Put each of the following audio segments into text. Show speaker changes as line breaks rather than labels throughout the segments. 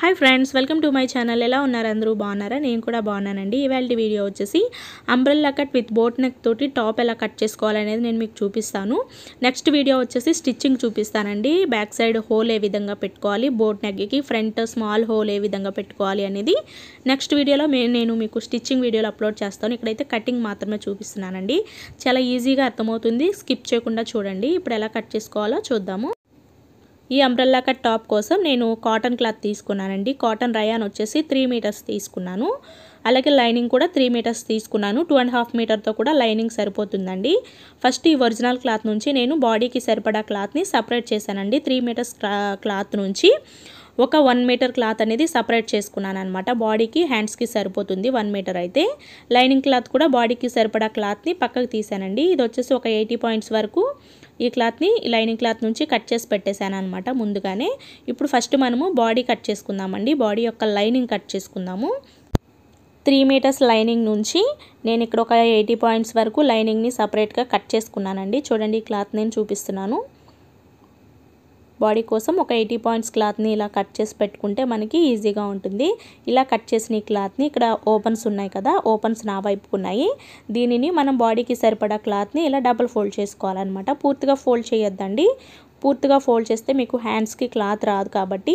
hi friends welcome to my channel ఎలా ఉన్నారు అందరూ బాగున్నారా నేను కూడా బాగున్నానండి ఇవాళ వీడియో వచ్చేసి umbrella cut with boat neck తోటి టాప్ ఎలా కట్ చేసుకోవాలనేది నేను మీకు చూపిస్తాను నెక్స్ట్ వీడియో వచ్చేసి స్టిచ్చింగ్ చూపిస్తానండి బ్యాక్ సైడ్ హోల్ ఏ విధంగా పెట్టుకోవాలి బోట్ నెక్కి ఫ్రంట్ స్మాల్ హోల్ ఏ విధంగా పెట్టుకోవాలి అనేది నెక్స్ట్ వీడియోలో నేను మీకు స్టిచ్చింగ్ వీడియోలో అప్లోడ్ చేస్తాను ఇక్కడైతే కటింగ్ మాత్రమే చూపిస్తున్నానండి చాలా ఈజీగా అర్థమవుతుంది స్కిప్ చేయకుండా చూడండి ఇప్పుడు ఎలా కట్ చేసుకోవాలో చూద్దాము ఈ అంబ్రెల్లా కట్ టాప్ కోసం నేను కాటన్ క్లాత్ తీసుకున్నానండి కాటన్ రయాన్ వచ్చేసి త్రీ మీటర్స్ తీసుకున్నాను అలాగే లైనింగ్ కూడా త్రీ మీటర్స్ తీసుకున్నాను టూ అండ్ హాఫ్ మీటర్తో కూడా లైనింగ్ సరిపోతుందండి ఫస్ట్ ఈ ఒరిజినల్ క్లాత్ నుంచి నేను బాడీకి సరిపడా క్లాత్ని సపరేట్ చేశానండి త్రీ మీటర్స్ క్లాత్ నుంచి ఒక వన్ మీటర్ క్లాత్ అనేది సపరేట్ చేసుకున్నాను అనమాట బాడీకి హ్యాండ్స్కి సరిపోతుంది వన్ మీటర్ అయితే లైనింగ్ క్లాత్ కూడా బాడీకి సరిపడా క్లాత్ని పక్కకు తీసానండి ఇది వచ్చేసి ఒక ఎయిటీ పాయింట్స్ వరకు ఈ క్లాత్ని లైనింగ్ క్లాత్ నుంచి కట్ చేసి పెట్టేశాను అనమాట ముందుగానే ఇప్పుడు ఫస్ట్ మనము బాడీ కట్ చేసుకుందామండి బాడీ యొక్క లైనింగ్ కట్ చేసుకుందాము త్రీ మీటర్స్ లైనింగ్ నుంచి నేను ఇక్కడ ఒక ఎయిటీ పాయింట్స్ వరకు లైనింగ్ని సపరేట్గా కట్ చేసుకున్నానండి చూడండి ఈ క్లాత్ నేను చూపిస్తున్నాను బాడీ కోసం ఒక ఎయిటీ పాయింట్స్ క్లాత్ని ఇలా కట్ చేసి పెట్టుకుంటే మనకి ఈజీగా ఉంటుంది ఇలా కట్ చేసిన ఈ క్లాత్ని ఇక్కడ ఓపెన్స్ ఉన్నాయి కదా ఓపెన్స్ నా వైపుకు ఉన్నాయి దీనిని మనం బాడీకి సరిపడా క్లాత్ని ఇలా డబుల్ ఫోల్డ్ చేసుకోవాలన్నమాట పూర్తిగా ఫోల్డ్ చేయొద్దండి పూర్తిగా ఫోల్డ్ చేస్తే మీకు హ్యాండ్స్కి క్లాత్ రాదు కాబట్టి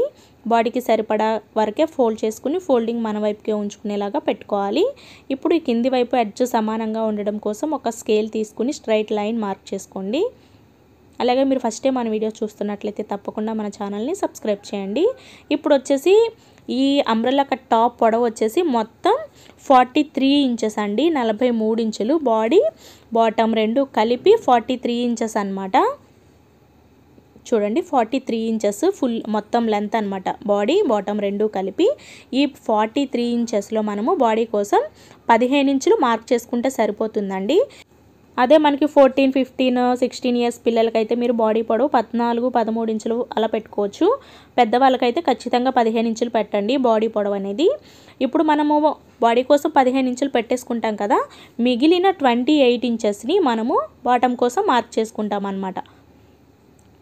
బాడీకి సరిపడా వరకే ఫోల్డ్ చేసుకుని ఫోల్డింగ్ మన వైపుకే ఉంచుకునేలాగా పెట్టుకోవాలి ఇప్పుడు ఈ కింది వైపు ఎడ్జ్ సమానంగా ఉండడం కోసం ఒక స్కేల్ తీసుకుని స్ట్రైట్ లైన్ మార్క్ చేసుకోండి అలాగే మీరు ఫస్ట్ టైం మన వీడియోస్ చూస్తున్నట్లయితే తప్పకుండా మన ఛానల్ని సబ్స్క్రైబ్ చేయండి ఇప్పుడు వచ్చేసి ఈ అంబ్రెల్లా టాప్ పొడవు వచ్చేసి మొత్తం ఫార్టీ త్రీ ఇంచెస్ అండి నలభై మూడు ఇంచులు బాడీ బాటమ్ రెండు కలిపి ఫార్టీ త్రీ ఇంచెస్ అనమాట చూడండి ఫార్టీ త్రీ ఇంచెస్ ఫుల్ మొత్తం లెంత్ అనమాట బాడీ బాటమ్ రెండు కలిపి ఈ ఫార్టీ త్రీ ఇంచెస్లో మనము బాడీ కోసం పదిహేను ఇంచులు మార్క్ చేసుకుంటే సరిపోతుందండి అదే మనకి ఫోర్టీన్ ఫిఫ్టీన్ సిక్స్టీన్ ఇయర్స్ పిల్లలకైతే మీరు బాడీ పొడవు పద్నాలుగు పదమూడు ఇంచులు అలా పెట్టుకోవచ్చు పెద్దవాళ్ళకైతే ఖచ్చితంగా పదిహేను ఇంచులు పెట్టండి బాడీ పొడవు అనేది ఇప్పుడు మనము బాడీ కోసం పదిహేను ఇంచులు పెట్టేసుకుంటాం కదా మిగిలిన ట్వంటీ ఎయిట్ ఇంచెస్ని మనము బాటమ్ కోసం మార్క్ చేసుకుంటాం అనమాట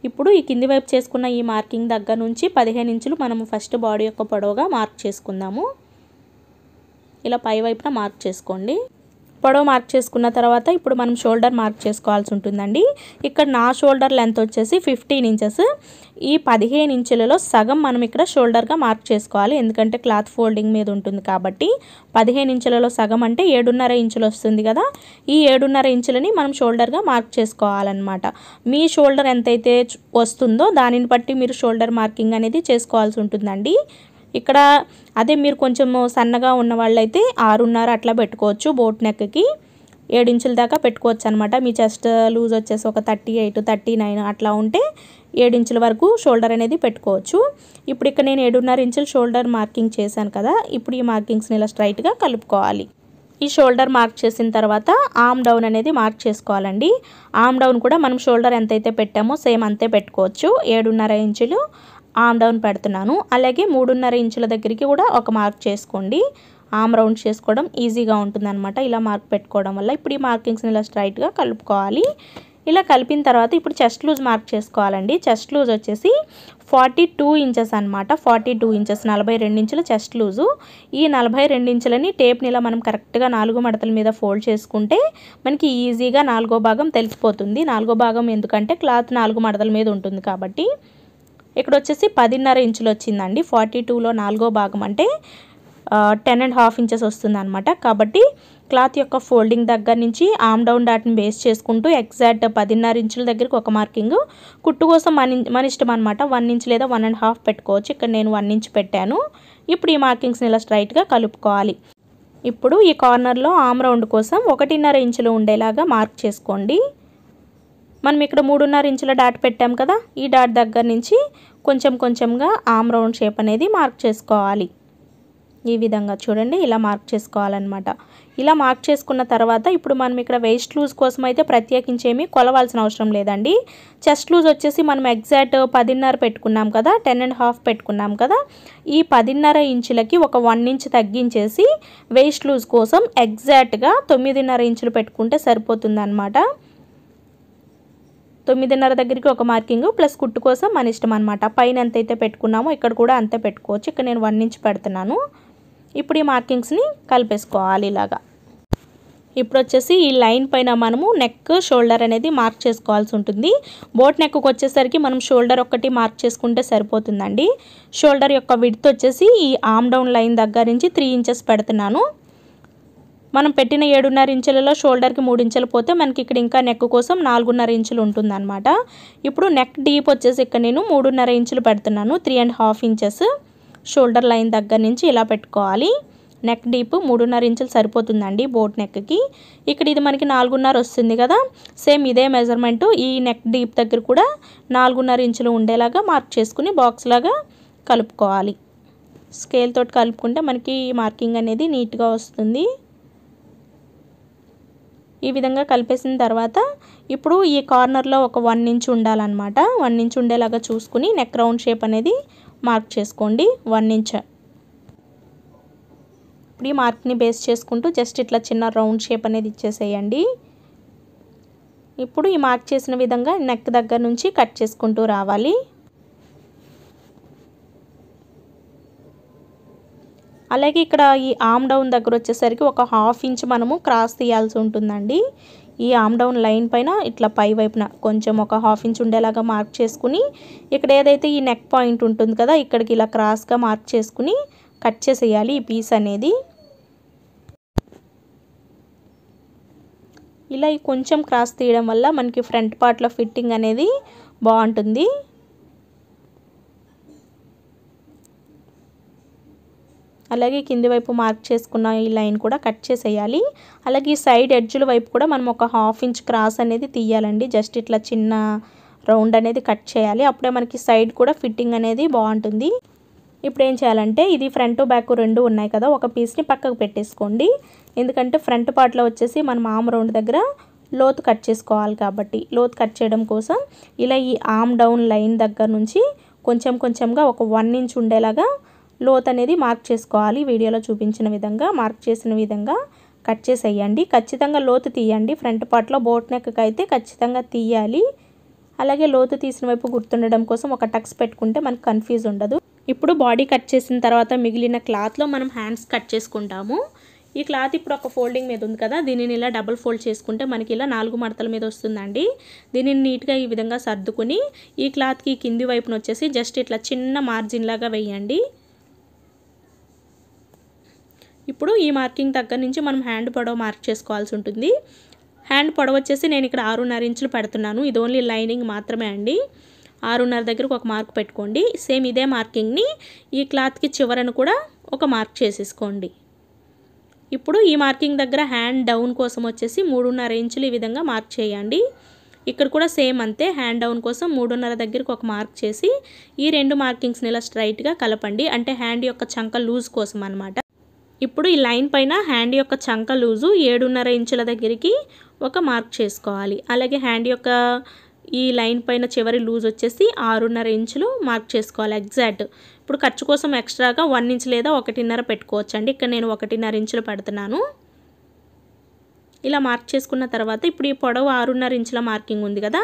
ఇప్పుడు ఈ కింది వైపు చేసుకున్న ఈ మార్కింగ్ దగ్గర నుంచి పదిహేను ఇంచులు మనము ఫస్ట్ బాడీ యొక్క పొడవుగా మార్క్ చేసుకుందాము ఇలా పై వైపున మార్క్ చేసుకోండి పొడవు మార్క్ చేసుకున్న తర్వాత ఇప్పుడు మనం షోల్డర్ మార్క్ చేసుకోవాల్సి ఉంటుందండి ఇక్కడ నా షోల్డర్ లెంత్ వచ్చేసి ఫిఫ్టీన్ ఇంచెస్ ఈ పదిహేను ఇంచులలో సగం మనం ఇక్కడ షోల్డర్గా మార్క్ చేసుకోవాలి ఎందుకంటే క్లాత్ ఫోల్డింగ్ మీద ఉంటుంది కాబట్టి పదిహేను ఇంచులలో సగం అంటే ఏడున్నర ఇంచులు వస్తుంది కదా ఈ ఏడున్నర ఇంచులని మనం షోల్డర్గా మార్క్ చేసుకోవాలన్నమాట మీ షోల్డర్ ఎంతైతే వస్తుందో దానిని బట్టి మీరు షోల్డర్ మార్కింగ్ అనేది చేసుకోవాల్సి ఉంటుందండి ఇక్కడ అదే మీరు కొంచెం సన్నగా ఉన్న వాళ్ళైతే ఆరున్నర అట్లా పెట్టుకోవచ్చు బోట్ నెక్కి ఏడించుల దాకా పెట్టుకోవచ్చు అనమాట మీ చెస్ట్ లూజ్ వచ్చేసి ఒక థర్టీ ఎయిట్ థర్టీ నైన్ అట్లా ఉంటే ఏడించుల వరకు షోల్డర్ అనేది పెట్టుకోవచ్చు ఇప్పుడు ఇక్కడ నేను ఏడున్నర ఇంచుల షోల్డర్ మార్కింగ్ చేశాను కదా ఇప్పుడు ఈ మార్కింగ్స్ని ఇలా స్ట్రైట్గా కలుపుకోవాలి ఈ షోల్డర్ మార్క్ చేసిన తర్వాత ఆమ్ డౌన్ అనేది మార్క్ చేసుకోవాలండి ఆమ్ డౌన్ కూడా మనం షోల్డర్ ఎంతైతే పెట్టామో సేమ్ అంతే పెట్టుకోవచ్చు ఏడున్నర ఇంచులు ఆమ్ డౌన్ పెడుతున్నాను అలాగే మూడున్నర ఇంచుల దగ్గరికి కూడా ఒక మార్క్ చేసుకోండి ఆమ్ రౌండ్ చేసుకోవడం ఈజీగా ఉంటుందన్నమాట ఇలా మార్క్ పెట్టుకోవడం వల్ల ఇప్పుడు ఈ మార్కింగ్స్ని ఇలా స్ట్రైట్గా కలుపుకోవాలి ఇలా కలిపిన తర్వాత ఇప్పుడు చెస్ట్ లూజ్ మార్క్ చేసుకోవాలండి చెస్ట్ లూజ్ వచ్చేసి ఫార్టీ టూ ఇంచెస్ అనమాట ఫార్టీ టూ ఇంచెస్ నలభై రెండు ఇంచుల చెస్ట్ లూజు ఈ నలభై రెండు ఇంచులని టేప్ని ఇలా మనం కరెక్ట్గా నాలుగు మడతల మీద ఫోల్డ్ చేసుకుంటే మనకి ఈజీగా నాలుగో భాగం తెలిసిపోతుంది నాలుగో భాగం ఎందుకంటే క్లాత్ నాలుగు మడతల మీద ఉంటుంది కాబట్టి ఇక్కడ వచ్చేసి పదిన్నర ఇంచులు వచ్చిందండి ఫార్టీ టూలో నాలుగో భాగం అంటే టెన్ అండ్ హాఫ్ ఇంచెస్ అనమాట కాబట్టి క్లాత్ యొక్క ఫోల్డింగ్ దగ్గర నుంచి ఆమ్ డౌన్ డాట్ని బేస్ చేసుకుంటూ ఎగ్జాక్ట్ పదిన్నర ఇంచుల దగ్గరికి ఒక మార్కింగ్ కుట్టు కోసం మన మన ఇష్టం అనమాట వన్ ఇంచ్ లేదా వన్ అండ్ హాఫ్ పెట్టుకోవచ్చు ఇక్కడ నేను వన్ ఇంచ్ పెట్టాను ఇప్పుడు ఈ మార్కింగ్స్ని ఇలా స్ట్రైట్గా కలుపుకోవాలి ఇప్పుడు ఈ కార్నర్లో ఆమ్ రౌండ్ కోసం ఒకటిన్నర ఇంచులు ఉండేలాగా మార్క్ చేసుకోండి మనం ఇక్కడ మూడున్నర ఇంచుల డాట్ పెట్టాం కదా ఈ డాట్ దగ్గర నుంచి కొంచెం కొంచెంగా ఆమ్ రౌండ్ షేప్ అనేది మార్క్ చేసుకోవాలి ఈ విధంగా చూడండి ఇలా మార్క్ చేసుకోవాలన్నమాట ఇలా మార్క్ చేసుకున్న తర్వాత ఇప్పుడు మనం ఇక్కడ వెయిస్ట్ లూజ్ కోసం అయితే ప్రత్యేకించి ఏమీ కొలవాల్సిన అవసరం లేదండి చెస్ట్ లూజ్ వచ్చేసి మనం ఎగ్జాక్ట్ పదిన్నర పెట్టుకున్నాం కదా టెన్ అండ్ హాఫ్ పెట్టుకున్నాం కదా ఈ పదిన్నర ఇంచులకి ఒక వన్ ఇంచ్ తగ్గించేసి వెయిస్ట్ లూజ్ కోసం ఎగ్జాక్ట్గా తొమ్మిదిన్నర ఇంచులు పెట్టుకుంటే సరిపోతుంది తొమ్మిదిన్నర దగ్గరికి ఒక మార్కింగ్ ప్లస్ కుట్టు కోసం మన ఇష్టం అనమాట పైన ఎంతైతే పెట్టుకున్నామో ఇక్కడ కూడా అంతే పెట్టుకోవచ్చు ఇక్కడ నేను వన్ ఇంచ్ పెడుతున్నాను ఇప్పుడు ఈ మార్కింగ్స్ని కలిపేసుకోవాలి ఇలాగా ఇప్పుడు వచ్చేసి ఈ లైన్ పైన మనము నెక్ షోల్డర్ అనేది మార్క్ చేసుకోవాల్సి ఉంటుంది బోట్ నెక్కి వచ్చేసరికి మనం షోల్డర్ ఒక్కటి మార్క్ చేసుకుంటే సరిపోతుందండి షోల్డర్ యొక్క విడ్త్ వచ్చేసి ఈ ఆమ్ డౌన్ లైన్ దగ్గర నుంచి త్రీ ఇంచెస్ పెడుతున్నాను మనం పెట్టిన ఏడున్నర ఇంచులలో షోల్డర్కి మూడు ఇంచులు పోతే మనకి ఇక్కడ ఇంకా నెక్ కోసం నాలుగున్నర ఇంచులు ఉంటుందన్నమాట ఇప్పుడు నెక్ డీప్ వచ్చేసి ఇక్కడ నేను మూడున్నర ఇంచులు పెడుతున్నాను three and half inches shoulder line దగ్గర నుంచి ఇలా పెట్టుకోవాలి నెక్ డీప్ మూడున్నర ఇంచులు సరిపోతుందండి బోట్ నెక్కి ఇక్కడ ఇది మనకి నాలుగున్నర వస్తుంది కదా సేమ్ ఇదే మెజర్మెంటు ఈ నెక్ డీప్ దగ్గర కూడా నాలుగున్నర ఇంచులు ఉండేలాగా మార్క్ చేసుకుని బాక్స్ లాగా కలుపుకోవాలి స్కేల్ తోటి కలుపుకుంటే మనకి మార్కింగ్ అనేది నీట్గా వస్తుంది ఈ విధంగా కలిపేసిన తర్వాత ఇప్పుడు ఈ కార్నర్లో ఒక వన్ ఇంచ్ ఉండాలన్నమాట వన్ ఇంచ్ ఉండేలాగా చూసుకుని నెక్ రౌండ్ షేప్ అనేది మార్క్ చేసుకోండి వన్ ఇంచ్ ఇప్పుడు ఈ మార్క్ని బేస్ చేసుకుంటూ జస్ట్ ఇట్లా చిన్న రౌండ్ షేప్ అనేది ఇచ్చేసేయండి ఇప్పుడు ఈ మార్క్ చేసిన విధంగా నెక్ దగ్గర నుంచి కట్ చేసుకుంటూ రావాలి అలాగే ఇక్కడ ఈ ఆమ్ డౌన్ దగ్గర వచ్చేసరికి ఒక హాఫ్ ఇంచ్ మనము క్రాస్ తీయాల్సి ఉంటుందండి ఈ ఆమ్ డౌన్ లైన్ పైన ఇట్లా పై వైపున కొంచెం ఒక హాఫ్ ఇంచ్ ఉండేలాగా మార్క్ చేసుకుని ఇక్కడ ఏదైతే ఈ నెక్ పాయింట్ ఉంటుంది కదా ఇక్కడికి ఇలా క్రాస్గా మార్క్ చేసుకుని కట్ చేసేయాలి ఈ పీస్ అనేది ఇలా కొంచెం క్రాస్ తీయడం వల్ల మనకి ఫ్రంట్ పార్ట్లో ఫిట్టింగ్ అనేది బాగుంటుంది అలాగే కింది వైపు మార్క్ చేసుకున్న ఈ లైన్ కూడా కట్ చేసేయాలి అలాగే ఈ సైడ్ ఎడ్జుల వైపు కూడా మనం ఒక హాఫ్ ఇంచ్ క్రాస్ అనేది తీయాలండి జస్ట్ ఇట్లా చిన్న రౌండ్ అనేది కట్ చేయాలి అప్పుడే మనకి సైడ్ కూడా ఫిట్టింగ్ అనేది బాగుంటుంది ఇప్పుడు ఏం చేయాలంటే ఇది ఫ్రంట్ బ్యాక్ రెండు ఉన్నాయి కదా ఒక పీస్ని పక్కకు పెట్టేసుకోండి ఎందుకంటే ఫ్రంట్ పార్ట్లో వచ్చేసి మనం ఆమ్ రౌండ్ దగ్గర లోతు కట్ చేసుకోవాలి కాబట్టి లోతు కట్ చేయడం కోసం ఇలా ఈ ఆమ్ డౌన్ లైన్ దగ్గర నుంచి కొంచెం కొంచెంగా ఒక వన్ ఇంచ్ ఉండేలాగా లోత్ అనేది మార్క్ చేసుకోవాలి వీడియోలో చూపించిన విధంగా మార్క్ చేసిన విధంగా కట్ చేసేయండి ఖచ్చితంగా లోతు తీయండి ఫ్రంట్ పార్ట్లో బోట్ నెక్కి అయితే ఖచ్చితంగా తీయాలి అలాగే లోతు తీసిన వైపు గుర్తుండడం కోసం ఒక టక్స్ పెట్టుకుంటే మనకు కన్ఫ్యూజ్ ఉండదు ఇప్పుడు బాడీ కట్ చేసిన తర్వాత మిగిలిన క్లాత్లో మనం హ్యాండ్స్ కట్ చేసుకుంటాము ఈ క్లాత్ ఇప్పుడు ఒక ఫోల్డింగ్ మీద ఉంది కదా దీనిని ఇలా డబుల్ ఫోల్డ్ చేసుకుంటే మనకి ఇలా నాలుగు మడతల మీద వస్తుందండి దీనిని నీట్గా ఈ విధంగా సర్దుకుని ఈ క్లాత్కి కింది వైపున వచ్చేసి జస్ట్ ఇట్లా చిన్న మార్జిన్ లాగా వేయండి ఇప్పుడు ఈ మార్కింగ్ దగ్గర నుంచి మనం హ్యాండ్ పొడవ మార్క్ చేసుకోవాల్సి ఉంటుంది హ్యాండ్ పొడవ వచ్చేసి నేను ఇక్కడ ఆరున్నర ఇంచులు పెడుతున్నాను ఇది ఓన్లీ లైనింగ్ మాత్రమే అండి ఆరున్నర దగ్గరకు ఒక మార్క్ పెట్టుకోండి సేమ్ ఇదే మార్కింగ్ని ఈ క్లాత్కి చివరను కూడా ఒక మార్క్ చేసేసుకోండి ఇప్పుడు ఈ మార్కింగ్ దగ్గర హ్యాండ్ డౌన్ కోసం వచ్చేసి మూడున్నర ఇంచులు ఈ విధంగా మార్క్ చేయండి ఇక్కడ కూడా సేమ్ అంతే హ్యాండ్ డౌన్ కోసం మూడున్నర దగ్గరకు ఒక మార్క్ చేసి ఈ రెండు మార్కింగ్స్ని ఇలా స్ట్రైట్గా కలపండి అంటే హ్యాండ్ యొక్క చంక లూజ్ కోసం అనమాట ఇప్పుడు ఈ లైన్ పైన హ్యాండ్ యొక్క చంక లూజు ఏడున్నర ఇంచుల దగ్గరికి ఒక మార్క్ చేసుకోవాలి అలాగే హ్యాండ్ యొక్క ఈ లైన్ పైన చివరి లూజ్ వచ్చేసి ఆరున్నర ఇంచులు మార్క్ చేసుకోవాలి ఎగ్జాక్ట్ ఇప్పుడు ఖర్చు కోసం ఎక్స్ట్రాగా వన్ ఇంచ్ లేదా ఒకటిన్నర పెట్టుకోవచ్చు అండి ఇక్కడ నేను ఒకటిన్నర ఇంచులు పెడుతున్నాను ఇలా మార్క్ చేసుకున్న తర్వాత ఇప్పుడు ఈ పొడవు ఆరున్నర ఇంచుల మార్కింగ్ ఉంది కదా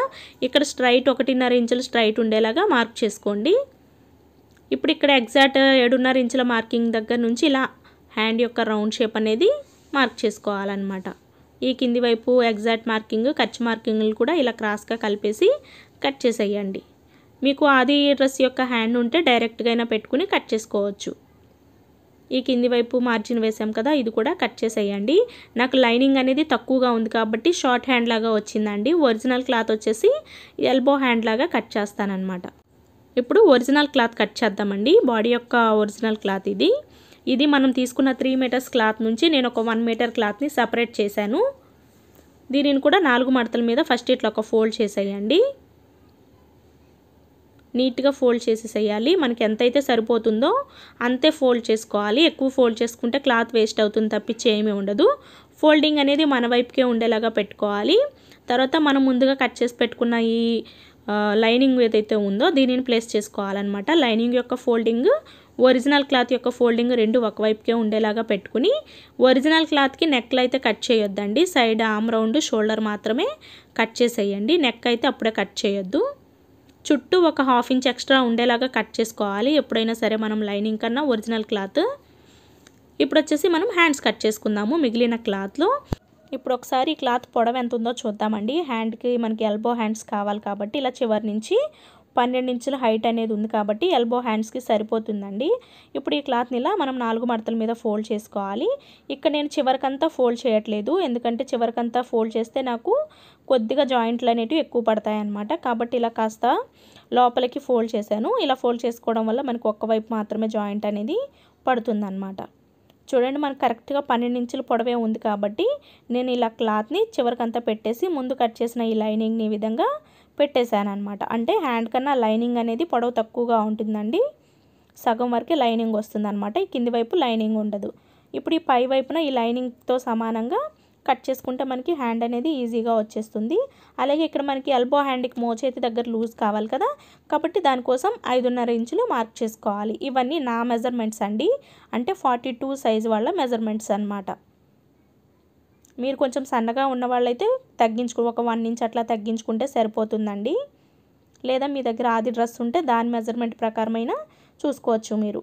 ఇక్కడ స్ట్రైట్ ఒకటిన్నర ఇంచులు స్ట్రైట్ ఉండేలాగా మార్క్ చేసుకోండి ఇప్పుడు ఇక్కడ ఎగ్జాక్ట్ ఏడున్నర ఇంచుల మార్కింగ్ దగ్గర నుంచి ఇలా హ్యాండ్ యొక్క రౌండ్ షేప్ అనేది మార్క్ చేసుకోవాలన్నమాట ఈ కింది వైపు ఎగ్జాక్ట్ మార్కింగ్ కచ్ మార్కింగ్లు కూడా ఇలా క్రాస్గా కలిపేసి కట్ చేసేయండి మీకు ఆది డ్రెస్ యొక్క హ్యాండ్ ఉంటే డైరెక్ట్గా అయినా పెట్టుకుని కట్ చేసుకోవచ్చు ఈ కింది వైపు మార్జిన్ వేసాం కదా ఇది కూడా కట్ చేసేయండి నాకు లైనింగ్ అనేది తక్కువగా ఉంది కాబట్టి షార్ట్ హ్యాండ్ లాగా వచ్చిందండి ఒరిజినల్ క్లాత్ వచ్చేసి ఎల్బో హ్యాండ్ లాగా కట్ చేస్తానన్నమాట ఇప్పుడు ఒరిజినల్ క్లాత్ కట్ చేద్దామండి బాడీ యొక్క ఒరిజినల్ క్లాత్ ఇది ఇది మనం తీసుకున్న త్రీ మీటర్స్ క్లాత్ నుంచి నేను ఒక వన్ మీటర్ క్లాత్ని సపరేట్ చేశాను దీనిని కూడా నాలుగు మడతల మీద ఫస్ట్ ఇట్లా ఒక ఫోల్డ్ చేసేయండి నీట్గా ఫోల్డ్ చేసేసేయాలి మనకి ఎంతైతే సరిపోతుందో అంతే ఫోల్డ్ చేసుకోవాలి ఎక్కువ ఫోల్డ్ చేసుకుంటే క్లాత్ వేస్ట్ అవుతుంది తప్పించి ఏమీ ఉండదు ఫోల్డింగ్ అనేది మన వైపుకే ఉండేలాగా పెట్టుకోవాలి తర్వాత మనం ముందుగా కట్ చేసి పెట్టుకున్న ఈ లైనింగ్ ఏదైతే ఉందో దీనిని ప్లేస్ చేసుకోవాలన్నమాట లైనింగ్ యొక్క ఫోల్డింగ్ ఒరిజినల్ క్లాత్ యొక్క ఫోల్డింగ్ రెండు ఒకవైపుకే ఉండేలాగా పెట్టుకుని ఒరిజినల్ క్లాత్కి నెక్లు అయితే కట్ చేయొద్దండి సైడ్ ఆమ్ రౌండ్ షోల్డర్ మాత్రమే కట్ చేసేయండి నెక్ అయితే అప్పుడే కట్ చేయొద్దు చుట్టూ ఒక హాఫ్ ఇంచ్ ఎక్స్ట్రా ఉండేలాగా కట్ చేసుకోవాలి ఎప్పుడైనా సరే మనం లైనింగ్ కన్నా ఒరిజినల్ క్లాత్ ఇప్పుడు వచ్చేసి మనం హ్యాండ్స్ కట్ చేసుకుందాము మిగిలిన క్లాత్లో ఇప్పుడు ఒకసారి క్లాత్ పొడవ ఎంత ఉందో చూద్దామండి హ్యాండ్కి మనకి ఎల్బో హ్యాండ్స్ కావాలి కాబట్టి ఇలా చివరి నుంచి పన్నెండు ఇంచుల హైట్ అనేది ఉంది కాబట్టి ఎల్బో హ్యాండ్స్కి సరిపోతుందండి ఇప్పుడు ఈ క్లాత్ని ఇలా మనం నాలుగు మడతల మీద ఫోల్డ్ చేసుకోవాలి ఇక్కడ నేను చివరికంతా ఫోల్డ్ చేయట్లేదు ఎందుకంటే చివరికంతా ఫోల్డ్ చేస్తే నాకు కొద్దిగా జాయింట్లు అనేటివి ఎక్కువ పడతాయి అన్నమాట కాబట్టి ఇలా కాస్త లోపలికి ఫోల్డ్ చేశాను ఇలా ఫోల్డ్ చేసుకోవడం వల్ల మనకు ఒక్కవైపు మాత్రమే జాయింట్ అనేది పడుతుందన్నమాట చూడండి మనకు కరెక్ట్గా పన్నెండు ఇంచులు పొడవే ఉంది కాబట్టి నేను ఇలా క్లాత్ని చివరికంతా పెట్టేసి ముందు కట్ చేసిన ఈ లైనింగ్ని ఈ విధంగా పెట్టేశాను అనమాట అంటే హ్యాండ్ కన్నా లైనింగ్ అనేది పొడవు తక్కువగా ఉంటుందండి సగం వరకే లైనింగ్ వస్తుందన్నమాట ఈ కింది వైపు లైనింగ్ ఉండదు ఇప్పుడు ఈ పై వైపున ఈ లైనింగ్తో సమానంగా కట్ చేసుకుంటే మనకి హ్యాండ్ అనేది ఈజీగా వచ్చేస్తుంది అలాగే ఇక్కడ మనకి ఎల్బో హ్యాండ్కి మోచేతి దగ్గర లూజ్ కావాలి కదా కాబట్టి దానికోసం ఐదున్నర ఇంచులు మార్క్ చేసుకోవాలి ఇవన్నీ నా మెజర్మెంట్స్ అండి అంటే ఫార్టీ టూ సైజ్ వాళ్ళ మెజర్మెంట్స్ అనమాట మీరు కొంచెం సన్నగా ఉన్న వాళ్ళైతే తగ్గించుకు ఒక వన్ ఇంచ్ అట్లా తగ్గించుకుంటే సరిపోతుందండి లేదా మీ దగ్గర ఆది డ్రెస్ ఉంటే దాని మెజర్మెంట్ ప్రకారమైన చూసుకోవచ్చు మీరు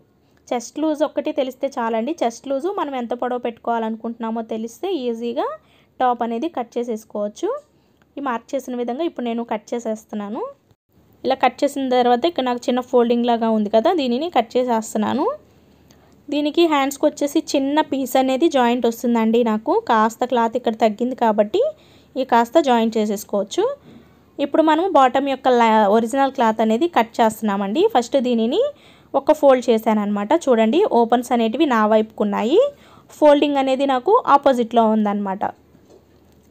చెస్ట్ లూజ్ ఒక్కటి తెలిస్తే చాలండి చెస్ట్ లూజు మనం ఎంత పొడవు పెట్టుకోవాలనుకుంటున్నామో తెలిస్తే ఈజీగా టాప్ అనేది కట్ చేసేసుకోవచ్చు ఈ మార్క్ చేసిన విధంగా ఇప్పుడు నేను కట్ చేసేస్తున్నాను ఇలా కట్ చేసిన తర్వాత ఇక్కడ నాకు చిన్న ఫోల్డింగ్ లాగా ఉంది కదా దీనిని కట్ చేసేస్తున్నాను దీనికి హ్యాండ్స్కి వచ్చేసి చిన్న పీస్ అనేది జాయింట్ వస్తుందండి నాకు కాస్త క్లాత్ ఇక్కడ తగ్గింది కాబట్టి ఈ కాస్త జాయింట్ చేసేసుకోవచ్చు ఇప్పుడు మనం బాటమ్ యొక్క ఒరిజినల్ క్లాత్ అనేది కట్ చేస్తున్నామండి ఫస్ట్ దీనిని ఒక ఫోల్డ్ చేశానమాట చూడండి ఓపెన్స్ అనేటివి నా వైపుకున్నాయి ఫోల్డింగ్ అనేది నాకు ఆపోజిట్లో ఉందన్నమాట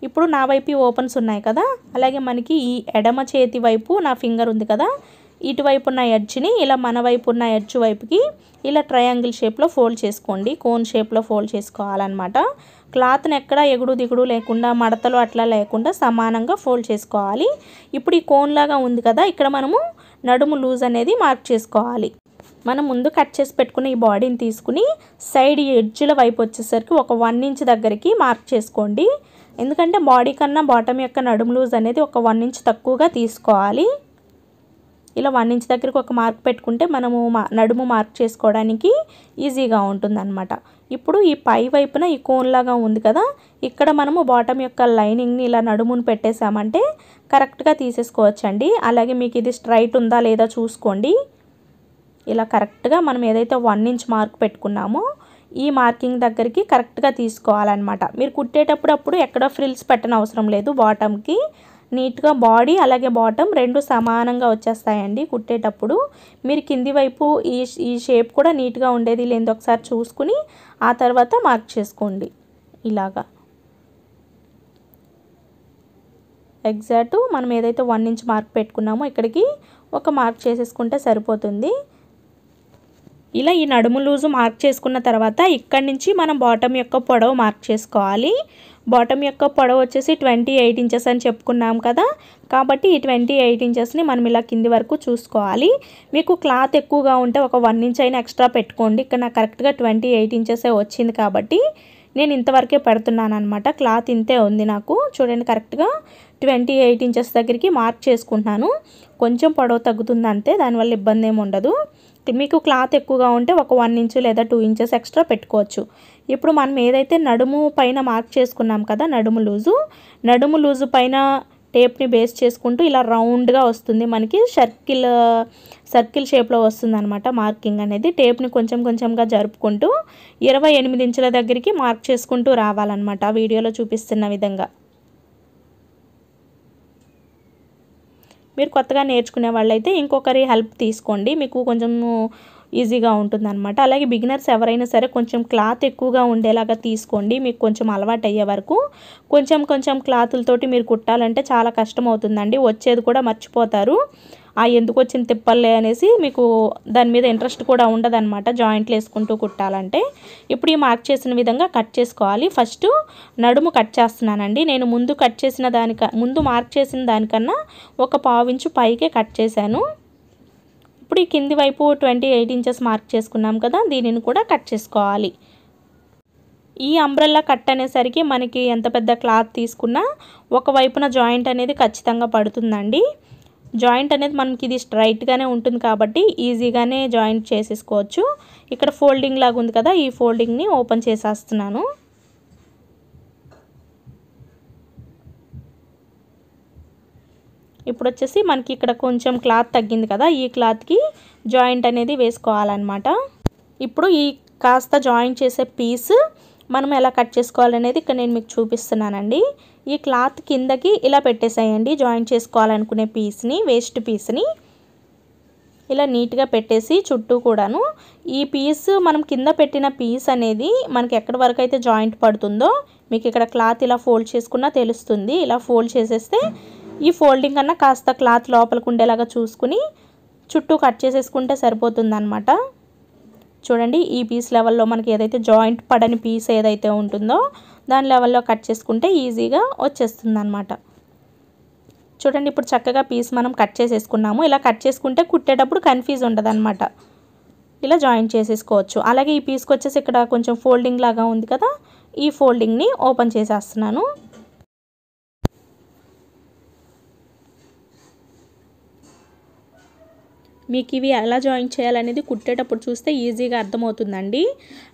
ఇప్పుడు నా వైపు ఓపెన్స్ ఉన్నాయి కదా అలాగే మనకి ఈ ఎడమ చేతి వైపు నా ఫింగర్ ఉంది కదా ఇటువైపు ఉన్న ఎడ్జ్ని ఇలా మన వైపు ఉన్న ఎడ్జ్ వైపుకి ఇలా ట్రయాంగిల్ షేప్లో ఫోల్డ్ చేసుకోండి కోన్ షేప్లో ఫోల్డ్ చేసుకోవాలన్నమాట క్లాత్ని ఎక్కడ ఎగుడు దిగుడు లేకుండా మడతలు అట్లా లేకుండా సమానంగా ఫోల్డ్ చేసుకోవాలి ఇప్పుడు ఈ కోన్ లాగా ఉంది కదా ఇక్కడ మనము నడుము లూజ్ అనేది మార్క్ చేసుకోవాలి మనం ముందు కట్ చేసి పెట్టుకున్న ఈ బాడీని తీసుకుని సైడ్ ఎడ్జ్ల వైపు వచ్చేసరికి ఒక వన్ ఇంచ్ దగ్గరికి మార్క్ చేసుకోండి ఎందుకంటే బాడీ కన్నా బాటమ్ యొక్క నడుము లూజ్ అనేది ఒక వన్ ఇంచ్ తక్కువగా తీసుకోవాలి ఇలా వన్ ఇంచ్ దగ్గరికి ఒక మార్క్ పెట్టుకుంటే మనము నడుము మార్క్ చేసుకోవడానికి ఈజీగా ఉంటుందన్నమాట ఇప్పుడు ఈ పై వైపున ఈ కోన్లాగా ఉంది కదా ఇక్కడ మనము బాటమ్ యొక్క లైనింగ్ని ఇలా నడుమును పెట్టేశామంటే కరెక్ట్గా తీసేసుకోవచ్చండి అలాగే మీకు ఇది స్ట్రైట్ ఉందా లేదా చూసుకోండి ఇలా కరెక్ట్గా మనం ఏదైతే వన్ ఇంచ్ మార్క్ పెట్టుకున్నామో ఈ మార్కింగ్ దగ్గరికి కరెక్ట్గా తీసుకోవాలన్నమాట మీరు కుట్టేటప్పుడు అప్పుడు ఎక్కడో ఫ్రిల్స్ పెట్టనవసరం లేదు బాటమ్కి నీట్గా బాడీ అలాగే బాటమ్ రెండు సమానంగా వచ్చేస్తాయండి కుట్టేటప్పుడు మీరు కింది వైపు ఈ ఈ షేప్ కూడా నీట్గా ఉండేది లేదు ఒకసారి చూసుకుని ఆ తర్వాత మార్క్ చేసుకోండి ఇలాగా ఎగ్జాక్ట్ మనం ఏదైతే వన్ ఇంచ్ మార్క్ పెట్టుకున్నామో ఇక్కడికి ఒక మార్క్ చేసేసుకుంటే సరిపోతుంది ఇలా ఈ నడుము లూజు మార్క్ చేసుకున్న తర్వాత ఇక్కడి నుంచి మనం బాటమ్ యొక్క పొడవు మార్క్ చేసుకోవాలి బాటమ్ యొక్క పొడవ వచ్చేసి ట్వంటీ ఎయిట్ ఇంచెస్ అని చెప్పుకున్నాం కదా కాబట్టి ఈ ట్వంటీ ఎయిట్ ఇంచెస్ని మనం ఇలా కింది వరకు చూసుకోవాలి మీకు క్లాత్ ఎక్కువగా ఉంటే ఒక వన్ ఇంచ్ అయినా ఎక్స్ట్రా పెట్టుకోండి ఇక్కడ నాకు కరెక్ట్గా ట్వంటీ ఎయిట్ ఇంచెసే వచ్చింది కాబట్టి నేను ఇంతవరకే పెడుతున్నాను అనమాట క్లాత్ ఇంతే ఉంది నాకు చూడండి కరెక్ట్గా ట్వంటీ ఎయిట్ ఇంచెస్ దగ్గరికి మార్క్ చేసుకుంటున్నాను కొంచెం పొడవు తగ్గుతుంది అంతే దానివల్ల ఇబ్బంది ఏమి ఉండదు మీకు క్లాత్ ఎక్కువగా ఉంటే ఒక వన్ ఇంచు లేదా టూ ఇంచెస్ ఎక్స్ట్రా పెట్టుకోవచ్చు ఇప్పుడు మనం ఏదైతే నడుము పైన మార్క్ చేసుకున్నాం కదా నడుము లూజు నడుము లూజు పైన టేప్ని బేస్ చేసుకుంటూ ఇలా రౌండ్గా వస్తుంది మనకి సర్కిల్ సర్కిల్ షేప్లో వస్తుంది అనమాట మార్కింగ్ అనేది టేప్ని కొంచెం కొంచెంగా జరుపుకుంటూ ఇరవై ఎనిమిది ఇంచుల దగ్గరికి మార్క్ చేసుకుంటూ రావాలన్నమాట వీడియోలో చూపిస్తున్న విధంగా మీరు కొత్తగా నేర్చుకునే వాళ్ళైతే ఇంకొకరి హెల్ప్ తీసుకోండి మీకు కొంచెం ఈజీగా ఉంటుందన్నమాట అలాగే బిగినర్స్ ఎవరైనా సరే కొంచెం క్లాత్ ఎక్కువగా ఉండేలాగా తీసుకోండి మీకు కొంచెం అలవాటు అయ్యే వరకు కొంచెం కొంచెం క్లాతులతోటి మీరు కుట్టాలంటే చాలా కష్టం అవుతుందండి వచ్చేది కూడా మర్చిపోతారు ఆ ఎందుకు వచ్చిన తిప్పల్లే అనేసి మీకు దాని మీద ఇంట్రెస్ట్ కూడా ఉండదన్నమాట జాయింట్లు వేసుకుంటూ కుట్టాలంటే ఇప్పుడు ఈ మార్క్ చేసిన విధంగా కట్ చేసుకోవాలి ఫస్ట్ నడుము కట్ చేస్తున్నానండి నేను ముందు కట్ చేసిన దానిక ముందు మార్క్ చేసిన దానికన్నా ఒక పావించు పైకే కట్ చేశాను ఇప్పుడు ఈ కింది వైపు ట్వంటీ ఎయిట్ ఇంచెస్ మార్క్ చేసుకున్నాం కదా దీనిని కూడా కట్ చేసుకోవాలి ఈ అంబ్రెల్లా కట్ అనేసరికి మనకి ఎంత పెద్ద క్లాత్ తీసుకున్నా ఒకవైపున జాయింట్ అనేది ఖచ్చితంగా పడుతుందండి జాయింట్ అనేది మనకి ఇది స్ట్రైట్గానే ఉంటుంది కాబట్టి ఈజీగానే జాయింట్ చేసేసుకోవచ్చు ఇక్కడ ఫోల్డింగ్ లాగా ఉంది కదా ఈ ఫోల్డింగ్ని ఓపెన్ చేసేస్తున్నాను ఇప్పుడు వచ్చేసి మనకి ఇక్కడ కొంచెం క్లాత్ తగ్గింది కదా ఈ క్లాత్కి జాయింట్ అనేది వేసుకోవాలన్నమాట ఇప్పుడు ఈ కాస్త జాయింట్ చేసే పీస్ మనం ఎలా కట్ చేసుకోవాలనేది ఇక్కడ నేను మీకు చూపిస్తున్నానండి ఈ క్లాత్ కిందకి ఇలా పెట్టేసేయండి జాయింట్ చేసుకోవాలనుకునే పీస్ని వేస్ట్ పీస్ని ఇలా నీట్గా పెట్టేసి చుట్టూ కూడాను ఈ పీస్ మనం కింద పెట్టిన పీస్ అనేది మనకి ఎక్కడి వరకు అయితే జాయింట్ పడుతుందో మీకు ఇక్కడ క్లాత్ ఇలా ఫోల్డ్ చేసుకున్నా తెలుస్తుంది ఇలా ఫోల్డ్ చేసేస్తే ఈ ఫోల్డింగ్ అన్నా కాస్త క్లాత్ లోపలికి ఉండేలాగా చూసుకుని చుట్టూ కట్ చేసేసుకుంటే సరిపోతుంది అనమాట చూడండి ఈ పీస్ లెవెల్లో మనకి ఏదైతే జాయింట్ పడని పీస్ ఏదైతే ఉంటుందో దాని లెవెల్లో కట్ చేసుకుంటే ఈజీగా వచ్చేస్తుంది అనమాట చూడండి ఇప్పుడు చక్కగా పీస్ మనం కట్ చేసేసుకున్నాము ఇలా కట్ చేసుకుంటే కుట్టేటప్పుడు కన్ఫ్యూజ్ ఉండదు అనమాట ఇలా జాయిన్ చేసేసుకోవచ్చు అలాగే ఈ పీస్కి వచ్చేసి ఇక్కడ కొంచెం ఫోల్డింగ్ లాగా ఉంది కదా ఈ ఫోల్డింగ్ని ఓపెన్ చేసేస్తున్నాను మీకు ఇవి ఎలా జాయిన్ చేయాలనేది కుట్టేటప్పుడు చూస్తే ఈజీగా అర్థమవుతుందండి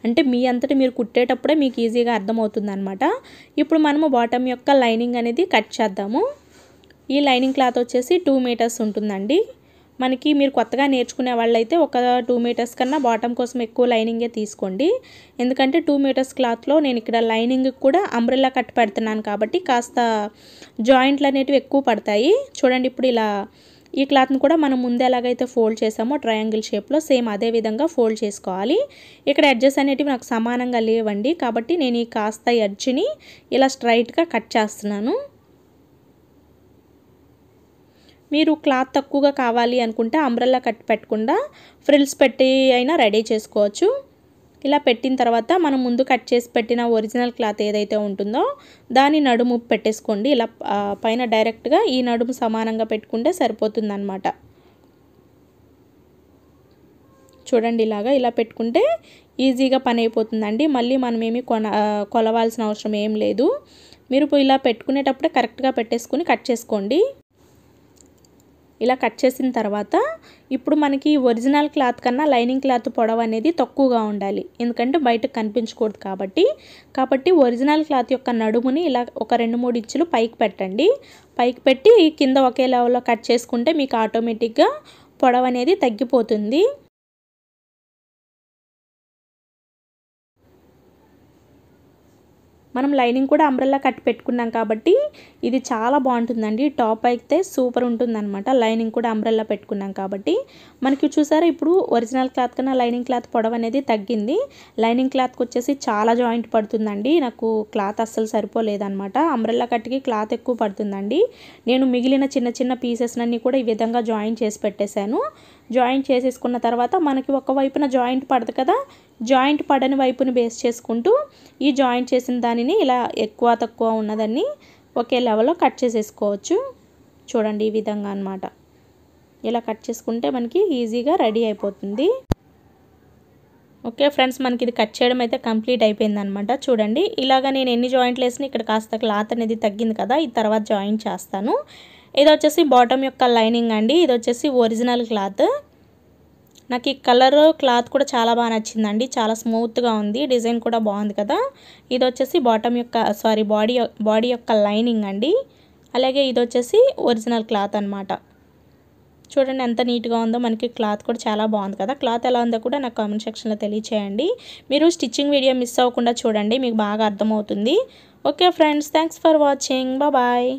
అంటే మీ అంతటి మీరు కుట్టేటప్పుడే మీకు ఈజీగా అర్థమవుతుంది అనమాట ఇప్పుడు మనము బాటమ్ యొక్క లైనింగ్ అనేది కట్ చేద్దాము ఈ లైనింగ్ క్లాత్ వచ్చేసి టూ మీటర్స్ ఉంటుందండి మనకి మీరు కొత్తగా నేర్చుకునే వాళ్ళైతే ఒక టూ మీటర్స్ కన్నా బాటమ్ కోసం ఎక్కువ లైనింగే తీసుకోండి ఎందుకంటే టూ మీటర్స్ క్లాత్లో నేను ఇక్కడ లైనింగ్ కూడా అంబ్రెల్లా కట్ పెడుతున్నాను కాబట్టి కాస్త జాయింట్లు అనేటివి ఎక్కువ పడతాయి చూడండి ఇప్పుడు ఇలా ఈ క్లాత్ని కూడా మనం ముందు ఎలాగైతే ఫోల్డ్ చేసామో ట్రయాంగిల్ షేప్లో సేమ్ అదే విధంగా ఫోల్డ్ చేసుకోవాలి ఇక్కడ ఎడ్జెస్ అనేటివి నాకు సమానంగా లేవండి కాబట్టి నేను ఈ కాస్త ఎడ్జ్ని ఇలా స్ట్రైట్గా కట్ చేస్తున్నాను మీరు క్లాత్ తక్కువగా కావాలి అనుకుంటే అంబ్రెల్లా కట్ పెట్టకుండా ఫ్రిల్స్ పెట్టి అయినా రెడీ చేసుకోవచ్చు ఇలా పెట్టిన తర్వాత మనం ముందు కట్ చేసి పెట్టిన ఒరిజినల్ క్లాత్ ఏదైతే ఉంటుందో దాని నడుము పెట్టేసుకోండి ఇలా పైన డైరెక్ట్గా ఈ నడుము సమానంగా పెట్టుకుంటే సరిపోతుందన్నమాట చూడండి ఇలాగా ఇలా పెట్టుకుంటే ఈజీగా పని అయిపోతుందండి మళ్ళీ మనం ఏమి కొన కొలవాల్సిన అవసరం ఏం లేదు మీరు ఇలా పెట్టుకునేటప్పుడే కరెక్ట్గా పెట్టేసుకుని కట్ చేసుకోండి ఇలా కట్ చేసిన తర్వాత ఇప్పుడు మనకి ఒరిజినల్ క్లాత్ కన్నా లైనింగ్ క్లాత్ పొడవు అనేది తక్కువగా ఉండాలి ఎందుకంటే బయటకు కనిపించకూడదు కాబట్టి కాబట్టి ఒరిజినల్ క్లాత్ యొక్క నడుముని ఇలా ఒక రెండు మూడు ఇంచులు పైకి పెట్టండి పైకి పెట్టి కింద ఒకే లెవెల్లో కట్ చేసుకుంటే మీకు ఆటోమేటిక్గా పొడవు అనేది తగ్గిపోతుంది మనం లైనింగ్ కూడా అంబ్రెల్లా కట్ పెట్టుకున్నాం కాబట్టి ఇది చాలా బాగుంటుందండి టాప్ అయితే సూపర్ ఉంటుందన్నమాట లైనింగ్ కూడా అంబ్రెల్లా పెట్టుకున్నాం కాబట్టి మనకి చూసారా ఇప్పుడు ఒరిజినల్ క్లాత్ కన్నా లైనింగ్ క్లాత్ పొడవ అనేది తగ్గింది లైనింగ్ క్లాత్కి వచ్చేసి చాలా జాయింట్ పడుతుందండి నాకు క్లాత్ అస్సలు సరిపోలేదన్నమాట అంబ్రెల్లా కట్కి క్లాత్ ఎక్కువ పడుతుందండి నేను మిగిలిన చిన్న చిన్న పీసెస్నన్నీ కూడా ఈ విధంగా జాయిన్ చేసి పెట్టేశాను జాయిన్ చేసేసుకున్న తర్వాత మనకి ఒక వైపున జాయింట్ పడదు కదా జాయింట్ పడని వైపుని బేస్ చేసుకుంటూ ఈ జాయింట్ చేసిన దానిని ఇలా ఎక్కువ తక్కువ ఉన్నదాన్ని ఒకే లెవెల్లో కట్ చేసేసుకోవచ్చు చూడండి ఈ విధంగా అనమాట ఇలా కట్ చేసుకుంటే మనకి ఈజీగా రెడీ అయిపోతుంది ఓకే ఫ్రెండ్స్ మనకి ఇది కట్ చేయడం అయితే కంప్లీట్ అయిపోయిందనమాట చూడండి ఇలాగ నేను ఎన్ని జాయింట్లు వేసినా ఇక్కడ కాస్త క్లాత్ అనేది తగ్గింది కదా ఈ తర్వాత జాయింట్ చేస్తాను ఇది వచ్చేసి బాటమ్ యొక్క లైనింగ్ అండి ఇది వచ్చేసి ఒరిజినల్ క్లాత్ నాకు ఈ కలర్ క్లాత్ కూడా చాలా బాగా నచ్చిందండి చాలా స్మూత్గా ఉంది డిజైన్ కూడా బాగుంది కదా ఇది వచ్చేసి బాటమ్ యొక్క సారీ బాడీ బాడీ యొక్క లైనింగ్ అండి అలాగే ఇది వచ్చేసి ఒరిజినల్ క్లాత్ అనమాట చూడండి ఎంత నీట్గా ఉందో మనకి క్లాత్ కూడా చాలా బాగుంది కదా క్లాత్ ఎలా ఉందో కూడా నాకు కామెంట్ సెక్షన్లో తెలియచేయండి మీరు స్టిచ్చింగ్ వీడియో మిస్ అవ్వకుండా చూడండి మీకు బాగా అర్థమవుతుంది okay friends thanks for watching bye